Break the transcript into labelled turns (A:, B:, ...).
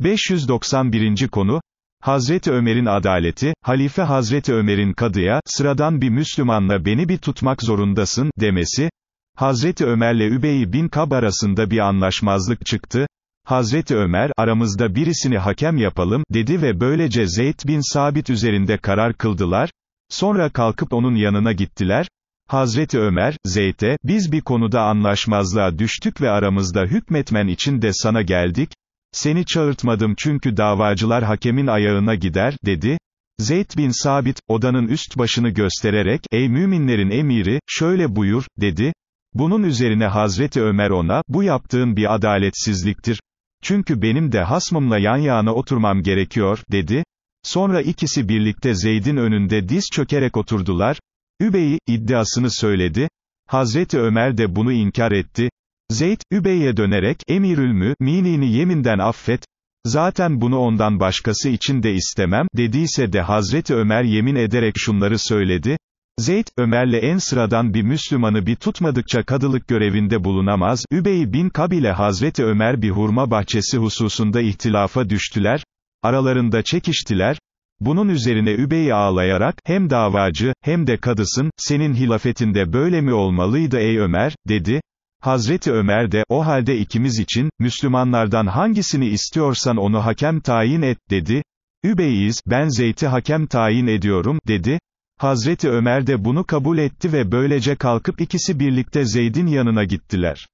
A: 591. konu, Hazreti Ömer'in adaleti, Halife Hazreti Ömer'in kadıya, sıradan bir Müslümanla beni bir tutmak zorundasın, demesi, Hazreti Ömer'le Übey bin Kab arasında bir anlaşmazlık çıktı, Hazreti Ömer, aramızda birisini hakem yapalım, dedi ve böylece Zeyd bin Sabit üzerinde karar kıldılar, sonra kalkıp onun yanına gittiler, Hazreti Ömer, Zeyd'e, biz bir konuda anlaşmazlığa düştük ve aramızda hükmetmen için de sana geldik, seni çağırtmadım çünkü davacılar hakemin ayağına gider, dedi. Zeyd bin Sabit, odanın üst başını göstererek, ey müminlerin emiri, şöyle buyur, dedi. Bunun üzerine Hazreti Ömer ona, bu yaptığın bir adaletsizliktir. Çünkü benim de hasmımla yan yana oturmam gerekiyor, dedi. Sonra ikisi birlikte Zeyd'in önünde diz çökerek oturdular. Übey'i, iddiasını söyledi. Hazreti Ömer de bunu inkar etti. Zeyd, Übey'e dönerek, Emirül Mü'minini yeminden affet, zaten bunu ondan başkası için de istemem, dediyse de Hazreti Ömer yemin ederek şunları söyledi, Zeyd, Ömer'le en sıradan bir Müslümanı bir tutmadıkça kadılık görevinde bulunamaz, Übey bin kabile Hazreti Ömer bir hurma bahçesi hususunda ihtilafa düştüler, aralarında çekiştiler, bunun üzerine Übey ağlayarak, hem davacı, hem de kadısın, senin hilafetinde böyle mi olmalıydı ey Ömer, dedi, Hazreti Ömer de, o halde ikimiz için, Müslümanlardan hangisini istiyorsan onu hakem tayin et, dedi. Übeyiz, ben Zeyt'i hakem tayin ediyorum, dedi. Hazreti Ömer de bunu kabul etti ve böylece kalkıp ikisi birlikte Zeyd'in yanına gittiler.